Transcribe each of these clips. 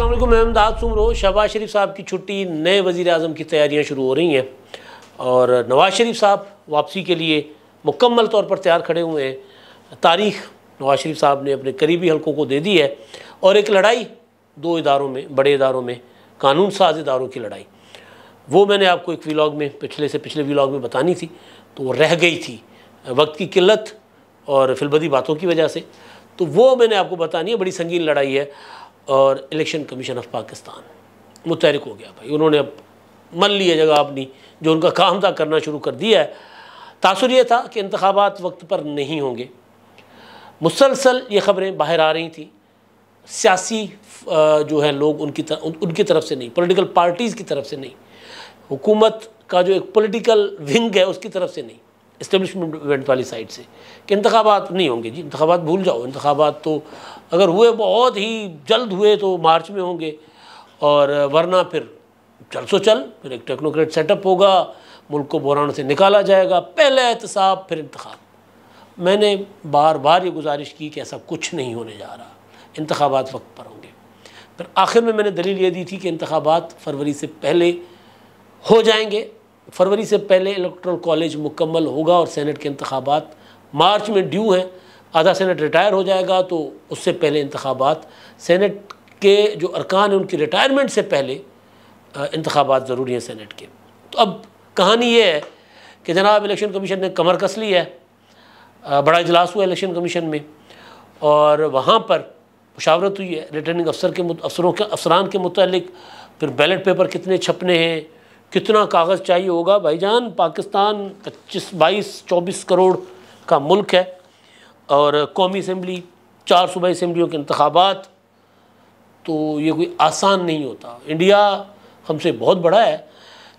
असलम मैं अहमदाद सुमरो शहबाज शरीफ साहब की छुट्टी नए वज़ी अजम की तैयारियाँ शुरू हो रही हैं और नवाज़ शरीफ साहब वापसी के लिए मुकम्मल तौर पर तैयार खड़े हुए हैं तारीख नवाज़ शरीफ साहब ने अपने करीबी हलकों को दे दी है और एक लड़ाई दो इदारों में बड़े इदारों में कानून साज इदारों की लड़ाई वो मैंने आपको एक वीलाग में पिछले से पिछले वीलाग में बतानी थी तो वो रह गई थी वक्त की किल्लत और फिलबदी बातों की वजह से तो वो मैंने आपको बतानी है बड़ी संगीन लड़ाई है और इलेक्शन कमीशन ऑफ पाकिस्तान मुतहरक हो गया भाई उन्होंने अब मन लिया जगह अपनी जो उनका काम था करना शुरू कर दिया है तासर यह था कि इंतबात वक्त पर नहीं होंगे मुसलसल ये ख़बरें बाहर आ रही थी सियासी जो है लोग उनकी तर, उन, उनकी तरफ से नहीं पोलिटिकल पार्टीज़ की तरफ से नहीं हुकूमत का जो एक पोलिटिकल विंग है उसकी तरफ से नहीं इस्टेबलिशमेंट वाली साइड से कि इंतबात नहीं होंगे जी इंतबात भूल जाओ इंतबात तो अगर हुए बहुत ही जल्द हुए तो मार्च में होंगे और वरना फिर चल सो तो चल फिर एक टेक्नोक्रेट सेटअप होगा मुल्क को बुरान से निकाला जाएगा पहले एहतसाब फिर इंतखब मैंने बार बार ये गुजारिश की कि ऐसा कुछ नहीं होने जा रहा इंतबात वक्त पर होंगे फिर आखिर में मैंने दलील ये दी थी कि इंतबात फरवरी से पहले हो जाएंगे फरवरी से पहले इलेक्ट्रल कॉलेज मुकम्मल होगा और सैनट के इंतबात मार्च में ड्यू हैं आधा सेनेट रिटायर हो जाएगा तो उससे पहले इंतबात सेनेट के जो अरकान हैं उनकी रिटायरमेंट से पहले इंतबात ज़रूरी हैं सेनेट के तो अब कहानी ये है कि जनाब इलेक्शन कमीशन ने कमर कस ली है बड़ा इजलास हुआ इलेक्शन कमीशन में और वहाँ पर मुशावरत हुई है रिटर्निंग अफसर के अफसरों के अफसरान के मतलब फिर बैलेट पेपर कितने छपने हैं कितना कागज़ चाहिए होगा भाईजान पाकिस्तान पच्चीस बाईस चौबीस करोड़ का मुल्क है और कौमी असम्बली चार सूबाई असम्बलियों के इंतबात तो ये कोई आसान नहीं होता इंडिया हमसे बहुत बड़ा है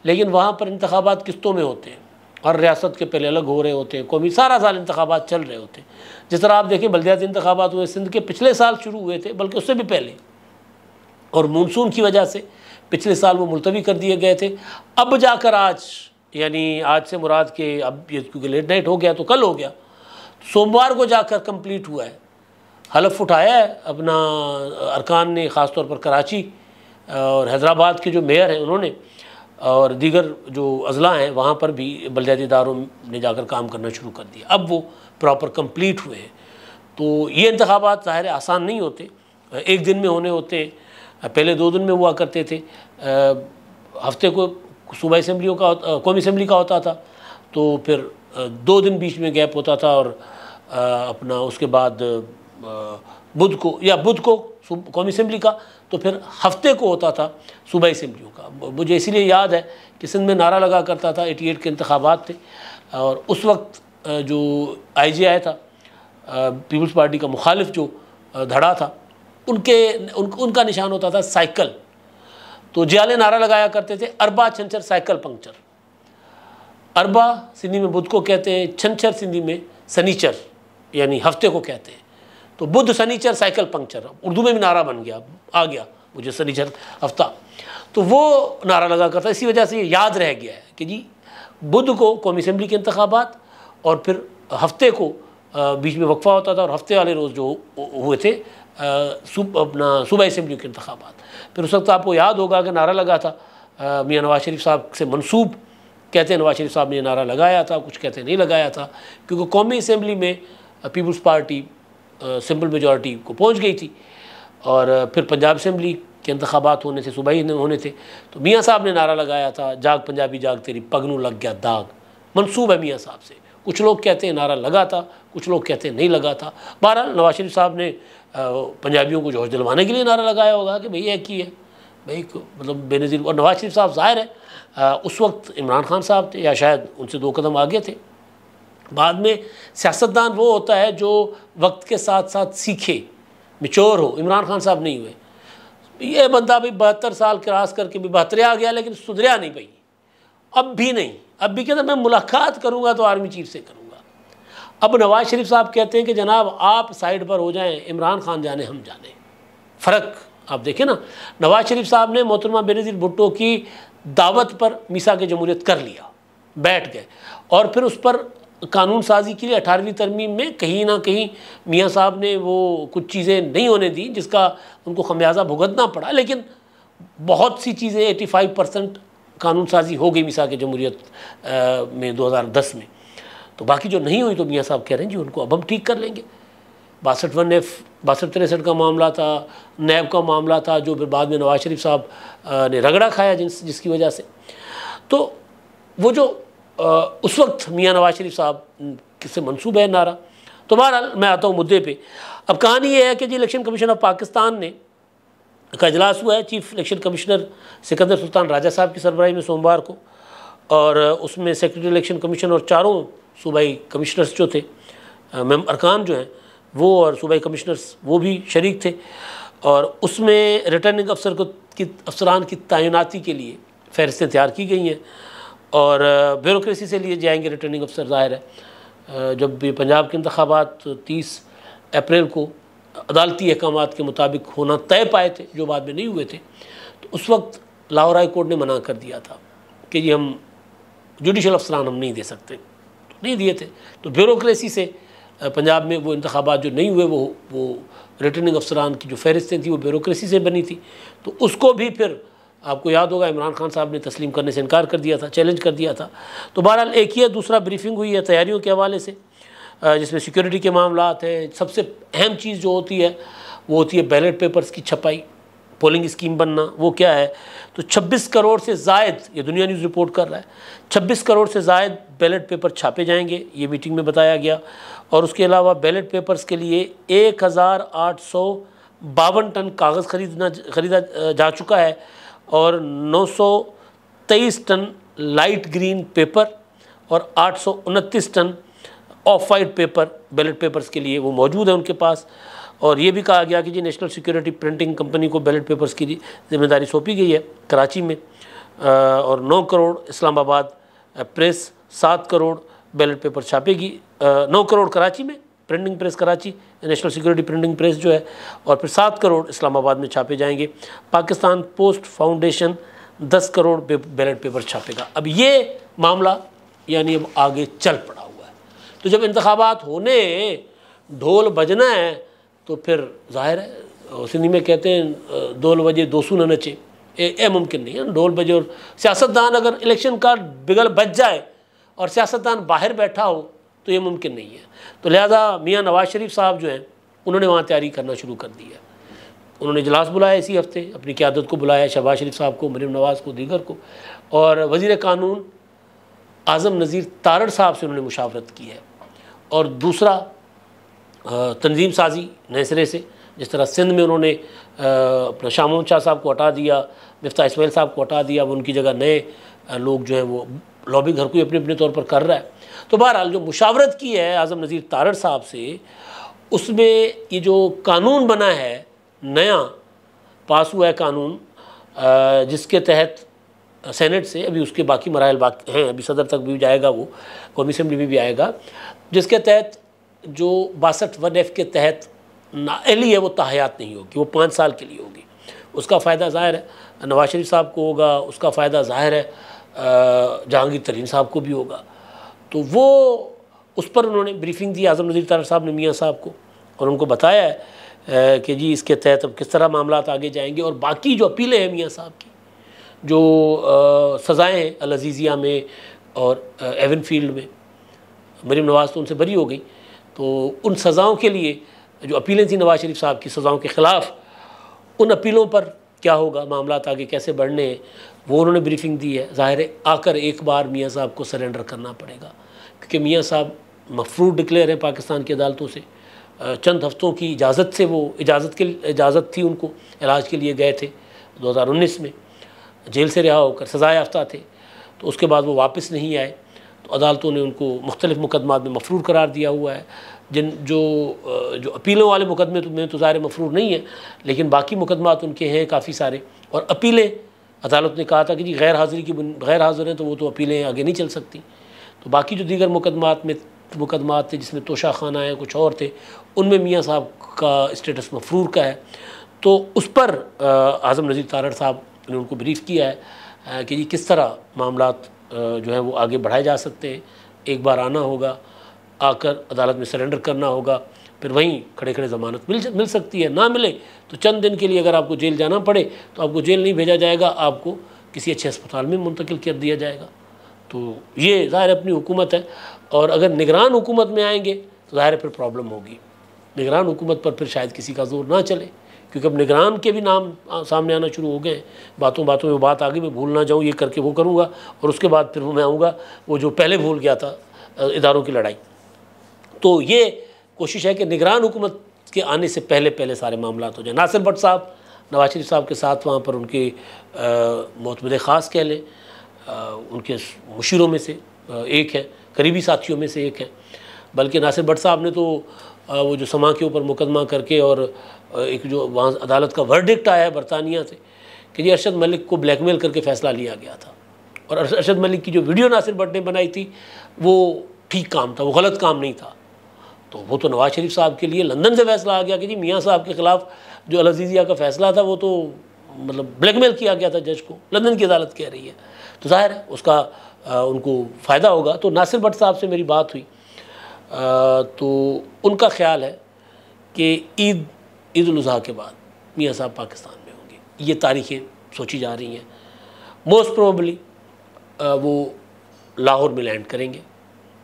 लेकिन वहाँ पर इंतबात किस्तों में होते हैं हर रियासत के पहले अलग हो रहे होते हैं कौमी सारा साल इंतबात चल रहे होते हैं जिस तरह आप देखें बलदियाती इंतबात हुए सिंध के पिछले साल शुरू हुए थे बल्कि उससे भी पहले और मानसून की वजह से पिछले साल वो मुलतवी कर दिए गए थे अब जाकर आज यानी आज से मुराद के अब ये क्योंकि लेट नाइट हो गया तो कल हो गया सोमवार को जाकर कंप्लीट हुआ है हलफ उठाया है अपना अरकान ने ख़ास तौर पर कराची और हैदराबाद के जो मेयर हैं उन्होंने और दीगर जो अजला हैं वहाँ पर भी बलदियाती इदारों ने जाकर काम करना शुरू कर दिया अब वो प्रॉपर कंप्लीट हुए हैं तो ये इंतबात ज़ाहिर आसान नहीं होते एक दिन में होने होते हैं पहले दो दिन में हुआ करते थे हफ्ते को सूबा इसम्बलियों का कौमी इसम्बली का होता था तो फिर दो दिन बीच में गैप होता था और अपना उसके बाद बुध को या बुध को कौमी असम्बली का तो फिर हफ्ते को होता था सुबह असम्बलियों का मुझे इसीलिए याद है कि सिंध में नारा लगा करता था एटी एट के इंतबात थे और उस वक्त जो आई जी आया था पीपल्स पार्टी का मुखालिफ जो धड़ा था उनके उन, उनका निशान होता था साइकिल तो जियाले नारा लगाया करते थे अरबा छंचर साइकिल पंक्चर अरबा सिंधी में बुध को कहते हैं छनछर सिंधी में सनीचर यानी हफ्ते को कहते हैं तो बुध सनीचर साइकिल पंक्चर उर्दू में भी नारा बन गया आ गया मुझे सनीचर हफ्ता तो वो नारा लगा करता इसी वजह से ये याद रह गया है कि जी बुध को कौमी असम्बली के इंतबात और फिर हफ्ते को बीच में वक्फा होता था और हफ्ते वाले रोज़ जो हुए थे सुब अपना सूबा इसम्बली के इंतबात फिर उस वक्त आपको याद होगा कि नारा लगा था मियाँ नवाज शरीफ साहब से मनसूब कहते हैं नवाज शरीफ साहब ने नारा लगाया था कुछ कहते नहीं लगाया था क्योंकि कौमी असम्बली में पीपल्स पार्टी सिंपल मेजॉरिटी को पहुँच गई थी और फिर पंजाब असम्बली के इंतबात होने से सुबह ही होने थे तो मियाँ साहब ने नारा लगाया था जाग पंजाबी जाग तेरी पगनू लग गया दाग मनसूब है मियाँ साहब से कुछ लोग कहते हैं नारा लगा था कुछ लोग कहते हैं नहीं लगा था बहरहाल नवाज शरीफ साहब ने पंजाबियों को जोश दिलवाने के लिए नारा लगाया होगा कि भैया एक ही है भाई मतलब बेनज़ीर और नवाज शरीफ साहब ज़ाहिर है आ, उस वक्त इमरान खान साहब थे या शायद उनसे दो कदम आगे थे बाद में सियासतदान वो होता है जो वक्त के साथ साथ सीखे मिचोर हो इमरान खान साहब नहीं हुए ये बंदा भी बहत्तर साल क्रास करके भी बहतरे आ गया लेकिन सुधरिया नहीं पाई अब भी नहीं अब भी कहते मैं मुलाकात करूँगा तो आर्मी चीफ से करूँगा अब नवाज शरीफ साहब कहते हैं कि जनाब आप साइड पर हो जाएं इमरान खान जाने हम जाने फ़र्क आप देखें ना नवाज शरीफ साहब ने मोहतरमा बेनज़ीर भुट्टो की दावत पर मिसा के जमहूरियत कर लिया बैठ गए और फिर उस पर कानून साजी के लिए अठारहवीं तरमीम में कहीं ना कहीं मियाँ साहब ने वो कुछ चीज़ें नहीं होने दी जिसका उनको खमियाजा भुगतना पड़ा लेकिन बहुत सी चीज़ें एटी फाइव परसेंट कानून साजी हो गई मिसा के जमहूरीत में 2010 में तो बाकी जो नहीं हुई तो मियाँ साहब कह रहे हैं जी उनको अब हम ठीक कर लेंगे बासठ वन एफ बासठ तिरसठ का मामला था नैब का मामला था जो बाद में नवाज शरीफ साहब ने रगड़ा खाया जिन जिसकी वजह से तो वो जो आ, उस वक्त मियाँ नवाज शरीफ साहब किससे मनसूब है नारा तो बहरहाल मैं आता हूँ मुद्दे पे अब कहानी ये है कि जी इलेक्शन कमीशन ऑफ पाकिस्तान ने का इजलास हुआ है chief election commissioner Sikandar Sultan Raja साहब की सरबराही में सोमवार को और उसमें सेक्रेटरी इलेक्शन कमीशन और चारों सूबाई कमिश्नर्स जो थे मैम अरकान जो हैं वो और सूबाई कमिश्नर्स वो भी शरीक थे और उसमें रिटर्निंग अफसर को की अफसरान की तैनाती के लिए फहरिस्तें तैयार की गई हैं और ब्यूरोसी से लिए जाएंगे रिटर्निंग अफसर ज़ाहिर है जब ये पंजाब के इंतबात तीस अप्रैल को अदालती अहकाम के मुताबिक होना तय पाए थे जो बाद में नहीं हुए थे तो उस वक्त लाहौर हाई कोर्ट ने मना कर दिया था कि जी हम जुडिशल अफसरान हम नहीं दे सकते तो नहीं दिए थे तो ब्यूरोसी से पंजाब में वो इंतबात जो नहीं हुए वो वो रिटर्निंग अफसरान की जो फहरिस्तें थी वो ब्यूरोसी से बनी थी तो उसको भी फिर आपको याद होगा इमरान खान साहब ने तस्लीम करने से इनकार कर दिया था चैलेंज कर दिया था तो बहरहाल एक ही दूसरा ब्रीफिंग हुई है तैयारियों के हवाले से जिसमें सिक्योरिटी के मामला हैं सबसे अहम चीज़ जो होती है वो होती है बैलेट पेपर्स की छपाई पोलिंग स्कीम बनना वो क्या है तो 26 करोड़ से जायद ये दुनिया न्यूज़ रिपोर्ट कर रहा है 26 करोड़ से जायद बैलेट पेपर छापे जाएंगे ये मीटिंग में बताया गया और उसके अलावा बैलेट पेपर्स के लिए एक टन कागज़ खरीदना खरीदा जा चुका है और नौ टन लाइट ग्रीन पेपर और आठ ton of white paper ballot papers के लिए वो मौजूद है उनके पास और ये भी कहा गया कि जी नेशनल सिक्योरिटी प्रिंटिंग कंपनी को बैलेट पेपर्स की जिम्मेदारी सौंपी गई है कराची में और नौ करोड़ इस्लामाबाद प्रेस सात करोड़ बैलेट पेपर छापेगी नौ करोड़ कराची में printing press Karachi national security printing press जो है और फिर सात करोड़ इस्लामाबाद में छापे जाएंगे पाकिस्तान पोस्ट फाउंडेशन दस करोड़ बैलेट पेपर छापेगा अब ये मामला यानी अब आगे चल पड़ा हुआ है तो जब इंतबात होने ढोल बजना है तो फिर जाहिर है सिंधी में कहते हैं डोल बजे दोसू न नचे ये मुमकिन नहीं है ढोल बजे और सियासतदान अगर इलेक्शन का बिगल बच जाए और सियासतदान बाहर बैठा हो तो ये मुमकिन नहीं है तो लिहाजा मियाँ नवाज शरीफ साहब जो हैं उन्होंने वहाँ तैयारी करना शुरू कर दिया उन्होंने इजलास बुलाया इसी हफ्ते अपनी क्यादत को बुलाया शहबाज शरीफ साहब को मरीम नवाज़ को दीगर को और वजीर कानून आज़म नज़ीर तारड़ साहब से उन्होंने मुशावरत की है और दूसरा तंजीम साजी नए सिरे से जिस तरह सिंध में उन्होंने अपना शाम शाह साहब को हटा दिया मिफ्ता इसमाइल साहब को हटा दिया अब उनकी जगह नए लोग जो हैं वो लॉबिंग हर कोई अपने अपने तौर पर कर रहा है तो बहरहाल जो मुशावरत की है आज़म नज़ीर तारर साहब से उसमें ये जो कानून बना है नया पास हुआ है कानून जिसके तहत सेनेट से अभी उसके बाकी मराहल बाकी हैं अभी सदर तक भी जाएगा वो कौमी असम्बली में भी, भी आएगा जिसके तहत जो बासठ वन एफ के तहत नाअहली है वो ताहयात नहीं होगी वो पाँच साल के लिए होगी उसका फ़ायदा ज़ाहिर है नवाज शरीफ साहब को होगा उसका फ़ायदा ज़ाहिर है जहांगीर तरीन साहब को भी होगा तो वो उस पर उन्होंने ब्रीफिंग दी आज़म नज़ीर तार साहब ने मियाँ साहब को और उनको बताया है कि जी इसके तहत अब किस तरह मामला आगे जाएंगे और बाकी जो अपीलें हैं मियाँ साहब की जो सज़ाएँ हैं अलजीज़िया में और एवन फील्ड में मरीम नवाज़ तो उनसे बरी हो गई तो उन सज़ाओं के लिए जो अपीलें थी नवाज शरीफ साहब की सज़ाओं के ख़िलाफ़ उन अपीलों पर क्या होगा मामला आगे कैसे बढ़ने हैं वो उन्होंने ब्रीफिंग दी है ज़ाहिर आकर एक बार मियाँ साहब को सरेंडर करना पड़ेगा क्योंकि मियाँ साहब मफरूर डिक्लेयर हैं पाकिस्तान की अदालतों से चंद हफ्तों की इजाज़त से वो इजाज़त के इजाज़त थी उनको इलाज के लिए गए थे 2019 में जेल से रिहा होकर सज़ा याफ्ता थे तो उसके बाद वो वापस नहीं आए अदालतों ने उनको मुख्तलिफ मुकदमा में मफरूर करार दिया हुआ है जिन जो जो अपीलों वाले मुकदमे तो, में तो ज़ाहिर मफरूर नहीं है लेकिन बाकी मुकदमात उनके हैं काफ़ी सारे और अपीलें अदालत ने कहा था कि जी गैर हाज़िरी की गैर हाज़िर हैं तो वो तो अपीलें आगे नहीं चल सकती तो बाकी जो दीगर मुकदमात में मुकदमात थे जिसमें तोशा खाना है कुछ और थे उनमें मियाँ साहब का स्टेटस मफरूर का है तो उस पर आज़म नज़ीर तारड़ साहब ने उनको ब्रीफ़ किया है कि जी किस तरह मामला जो है वो आगे बढ़ाए जा सकते हैं एक बार आना होगा आकर अदालत में सरेंडर करना होगा फिर वहीं खड़े खड़े ज़मानत मिल मिल सकती है ना मिले तो चंद दिन के लिए अगर आपको जेल जाना पड़े तो आपको जेल नहीं भेजा जाएगा आपको किसी अच्छे अस्पताल में मुंतकिल कर दिया जाएगा तो ये ज़ाहिर अपनी हुकूमत है और अगर निगरान हुकूमत में आएंगे तो ज़ाहिर फिर प्रॉब्लम होगी निगरान हुकूमत पर फिर शायद किसी का जोर ना चले क्योंकि अब निगरान के भी नाम सामने आना शुरू हो गए हैं बातों बातों में बात आ गई मैं भूल ना जाऊँ ये करके वो करूँगा और उसके बाद फिर मैं आऊँगा वो जो पहले भूल गया था इदारों की लड़ाई तो ये कोशिश है कि निगरान हुकूमत के आने से पहले पहले सारे मामला हो जाए नासिर भट्ट साहब नवाज शरीफ साहब के साथ वहाँ पर उनके मतमद ख़ास कह लें उनके मशीरों में से एक हैं करीबी साथियों में से एक हैं बल्कि नासिर भट्ट साहब ने तो वो जो समा के ऊपर मुकदमा करके और एक जो वहाँ अदालत का वर्डिक्ट आया है बरतानिया से कि जी अरशद मलिक को ब्लैकमेल करके फ़ैसला लिया गया था और अरशद मलिक की जो वीडियो नासिर भट्ट ने बनाई थी वो ठीक काम था वो गलत काम नहीं था तो वो तो नवाज़ शरीफ साहब के लिए लंदन से फैसला आ गया कि जी मियाँ साहब के ख़िलाफ़ जो अलजीज़िया का फ़ैसला था वो तो मतलब ब्लैकमेल किया गया था जज को लंदन की अदालत कह रही है तो ज़ाहिर है उसका आ, उनको फ़ायदा होगा तो नासिर भट्ट साहब से मेरी बात हुई तो उनका ख्याल है कि ईद ईद उजहा के बाद मियाँ साहब पाकिस्तान में होंगे ये तारीखें सोची जा रही हैं मोस्ट प्रोबली वो लाहौर में लैंड करेंगे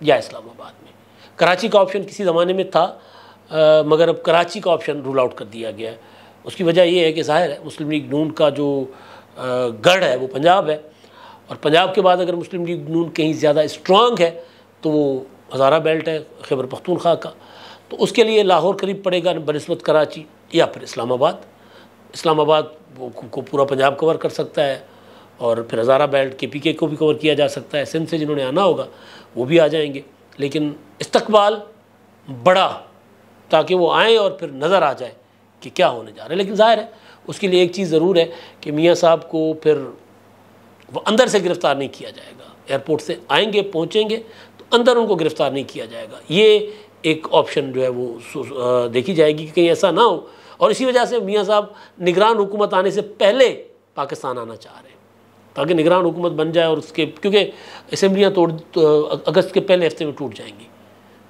या इस्लामाबाद में कराची का ऑप्शन किसी ज़माने में था आ, मगर अब कराची का ऑप्शन रूल आउट कर दिया गया है उसकी वजह यह है कि ज़ाहिर है मुस्लिम लीग नून का जो गढ़ है वो पंजाब है और पंजाब के बाद अगर मुस्लिम लीग नून कहीं ज़्यादा इस्ट्रॉन्ग है तो वो हज़ारा बेल्ट है खैबर पख्तूनख्वा का तो उसके लिए लाहौर करीब पड़ेगा बनस्बत कराची या फिर इस्लामाबाद इस्लामाबाद को पूरा पंजाब कवर कर सकता है और फिर हज़ारा बेल्ट के पी के को भी कवर किया जा सकता है सिंध से जिन्होंने आना होगा वो भी आ जाएंगे लेकिन इस्तकबाल बड़ा ताकि वो आएँ और फिर नज़र आ जाए कि क्या होने जा रहा है लेकिन ज़ाहिर है उसके लिए एक चीज़ ज़रूर है कि मियाँ साहब को फिर वह अंदर से गिरफ़्तार नहीं किया जाएगा एयरपोर्ट से आएंगे पहुँचेंगे अंदर उनको गिरफ्तार नहीं किया जाएगा ये एक ऑप्शन जो है वो देखी जाएगी कि कहीं ऐसा ना हो और इसी वजह से मियाँ साहब निगरान हुकूमत आने से पहले पाकिस्तान आना चाह रहे हैं ताकि निगरान हुकूमत बन जाए और उसके क्योंकि असम्बलियाँ तोड़ तो अगस्त के पहले हफ्ते में टूट जाएंगी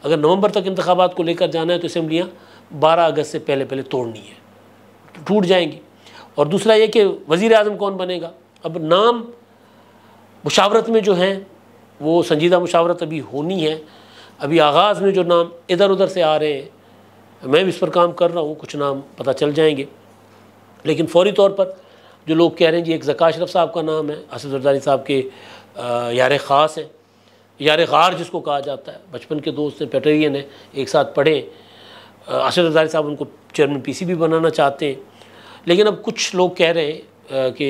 अगर नवंबर तक इंतबात को लेकर जाना है तो असम्बलियाँ बारह अगस्त से पहले पहले तोड़नी है तो टूट जाएंगी और दूसरा ये कि वज़ी अजम कौन बनेगा अब नाम मुशावरत में जो हैं वो संजीदा मुशावरत अभी होनी है अभी आगाज़ में जो नाम इधर उधर से आ रहे हैं मैं भी इस पर काम कर रहा हूँ कुछ नाम पता चल जाएंगे लेकिन फौरी तौर पर जो लोग कह रहे हैं जी एक जक़ा अशरफ साहब का नाम है असद जरदारी साहब के यार ख़ास हैं यार गार जिसको कहा जाता है बचपन के दोस्त हैं पेटेरियन हैं एक साथ पढ़े असद जरदारी साहब उनको चेयरमैन सी भी बनाना चाहते हैं लेकिन अब कुछ लोग कह रहे हैं कि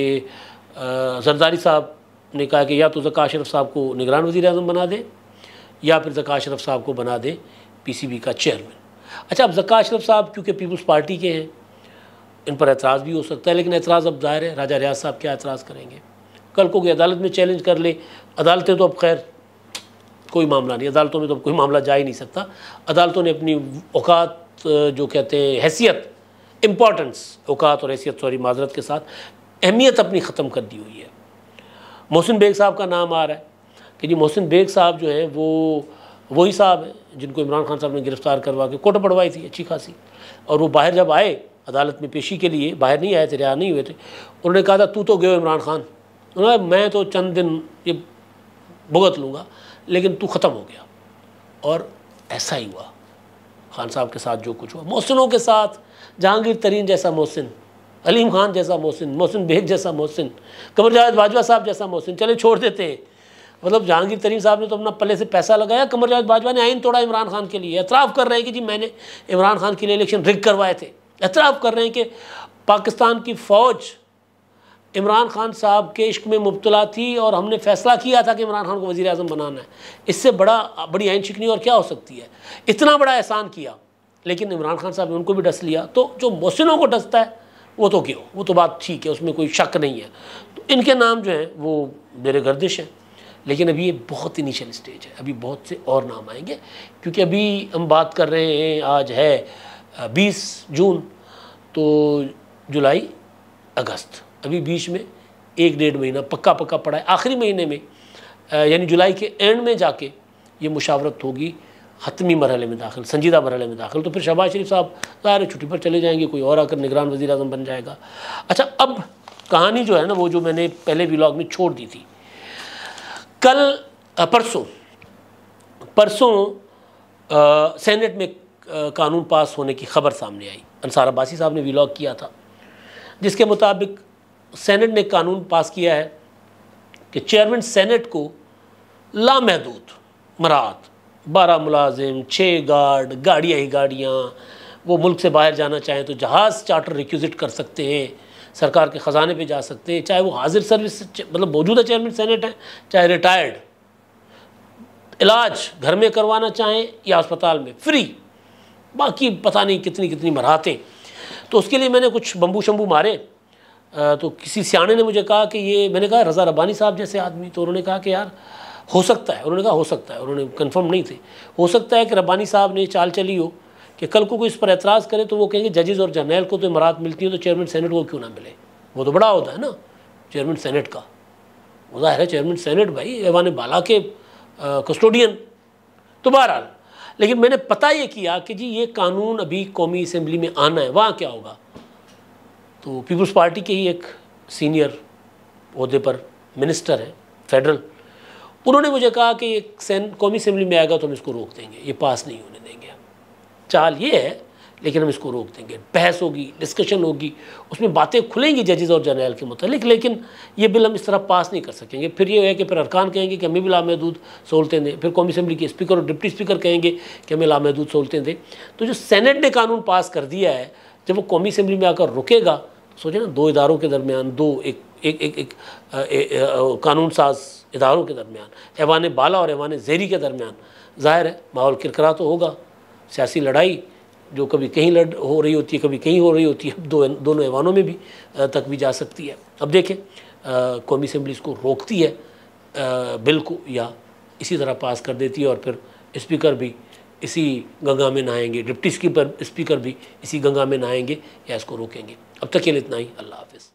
जरदारी साहब ने कहा कि या तो जक़ा अशरफ साहब को निगरान वजी अजम बना दें या फिर जक़ा अशरफ साहब को बना दें पी सी बी का चेयरमैन अच्छा अब जक़ा अशरफ साहब क्योंकि पीपल्स पार्टी के हैं इन पर एतराज़ भी हो सकता है लेकिन एतराज़ अब ज़ाहिर है राजा रियाज साहब क्या एतराज़ करेंगे कल को कोई अदालत में चैलेंज कर ले अदालतें तो अब खैर कोई मामला नहीं अदालतों में तो अब कोई मामला जा ही नहीं सकता अदालतों ने अपनी औकात जो कहते हैं हैसियत इम्पॉर्टेंस औकात और हैसियत सॉरी माजरत के साथ अहमियत अपनी ख़त्म कर दी हुई है मोहसिन बेग साहब का नाम आ रहा है कि जी मोहसिन बेग साहब जो हैं वो वही साहब हैं जिनको इमरान खान साहब ने गिरफ़्तार करवा के कोट पढ़वाई थी अच्छी खासी और वो बाहर जब आए अदालत में पेशी के लिए बाहर नहीं आए थे रिहा नहीं हुए थे उन्होंने कहा था तू तो गए इमरान खान उन्होंने मैं तो चंद दिन ये भुगत लूँगा लेकिन तू ख़त्म हो गया और ऐसा ही हुआ खान साहब के साथ जो कुछ हुआ मोहसिनों के साथ जहांगीर तरीन जैसा मोहसिन अलीम खान जैसा मोहसिन मोहसिन बेग जैसा मोहसिन कमर जावेद बाजवा साहब जैसा मोहसिन चले छोड़ देते हैं मतलब जहांगीर तरीन साहब ने तो अपना पल्ले से पैसा लगाया कमर जावेद बाजवा ने आइन तोड़ा इमरान खान के लिए एतराफ़ कर रहे हैं कि जी मैंने इमरान खान के लिए इलेक्शन रिग करवाए थे एतराफ़ कर रहे हैं कि पाकिस्तान की फ़ौज इमरान खान साहब के इश्क में मुबतला थी और हमने फैसला किया था कि इमरान खान को वज़ी अजम बनाना है इससे बड़ा बड़ी आइन शिकनी और क्या हो सकती है इतना बड़ा एहसान किया लेकिन इमरान खान साहब ने उनको भी डस लिया तो जो मोहसिनों को डसता है वो तो क्यों वो तो बात ठीक है उसमें कोई शक नहीं है तो इनके नाम जो हैं वो मेरे गर्दिश हैं लेकिन अभी ये बहुत इनिशियल स्टेज है अभी बहुत से और नाम आएंगे क्योंकि अभी हम बात कर रहे हैं आज है बीस जून तो जुलाई अगस्त अभी बीच में एक डेढ़ महीना पक्का पक्का पड़ा है आखिरी महीने में यानी जुलाई के एंड में जाके ये मुशावरत होगी हतमी मरहले में दाखिल संजीदा मरहले में दाखिल तो फिर शहबाज शरीफ साहब ज़ाहिर छुट्टी पर चले जाएंगे कोई और आकर निगरान वजी अजम बन जाएगा अच्छा अब कहानी जो है ना वो जो मैंने पहले व्लाग में छोड़ दी थी कल परसों परसों सेनेट में कानून पास होने की खबर सामने आई अंसार अब्बासी साहब ने व्लाग किया था जिसके मुताबिक सेनेट ने कानून पास किया है कि चेयरमैन सेनेट को लामहदूद मराहत बारह मुलाजिम छः गार्ड गाड़ियाँ ही गाड़ियाँ वो मुल्क से बाहर जाना चाहें तो जहाज़ चार्टर रिक्यूज़िट कर सकते हैं सरकार के ख़जाने पे जा सकते हैं चाहे वो हाजिर सर्विस मतलब मौजूदा चेयरमैन सेनेट हैं चाहे रिटायर्ड इलाज घर में करवाना चाहें या अस्पताल में फ्री बाकी पता नहीं कितनी कितनी मरहतें तो उसके लिए मैंने कुछ बम्बू शम्बू मारे तो किसी सियाने ने मुझे कहा कि ये मैंने कहा रज़ा रब्बानी साहब जैसे आदमी तो उन्होंने कहा कि यार हो सकता है उन्होंने कहा हो सकता है उन्होंने कंफर्म नहीं थे हो सकता है कि रब्बानी साहब ने चाल चली हो कि कल को कोई इस पर एतराज़ करे तो वो कहेंगे जजेज़ और जर्नैल को तो इमारात मिलती है तो चेयरमैन सेनेट को क्यों ना मिले वो तो बड़ा होता है ना चेयरमैन सेनेट का वो ज़ाहिर है चेयरमैन सेनेट भाई एवान बाला के कस्टोडियन तो बहरहाल लेकिन मैंने पता ये किया कि जी ये कानून अभी कौमी असम्बली में आना है वहाँ क्या होगा तो पीपल्स पार्टी के ही एक सीनियर अहदे पर मिनिस्टर हैं फेडरल उन्होंने मुझे कहा कि ये सैन कौमी असम्बली में आएगा तो हम इसको रोक देंगे ये पास नहीं होने देंगे चाल ये है लेकिन हम इसको रोक देंगे बहस होगी डिस्कशन होगी उसमें बातें खुलेंगी जजेज और जर्नैल के मतलब लेकिन ये बिल हम इस तरह पास नहीं कर सकेंगे फिर ये है कि फिर अरकान कहेंगे कि हमें भी लामहदूद सहूलतें दें फिर कौमी असम्बली के स्पीकर और डिप्टी स्पीकर कहेंगे कि हमें लामहदूद सहूलतें दें तो जो सैनट ने कानून पास कर दिया है जब वो कौमी असम्बली में आकर रुकेगा तो सोचे ना दो इदारों के दरमियान दो एक एक एक एक कानून साज इदारों के दरमियान ऐवान बाला और ऐवान जेरी के दरमियान ज़ाहिर है माहौल किरकरा तो होगा सियासी लड़ाई जो कभी कहीं लड़ हो रही होती है कभी कहीं हो रही होती है दो दोनों ऐवानों में भी तक भी जा सकती है अब देखें कौमी असम्बली इसको रोकती है बिल को या इसी तरह पास कर देती है और फिर इस्पीकर भी इसी गंगा में नहाएंगे डिप्टी स्पीकर स्पीकर भी इसी गंगा में नहाएंगे या इसको रोकेंगे अब तक के लिए इतना ही अल्लाह हाफिज़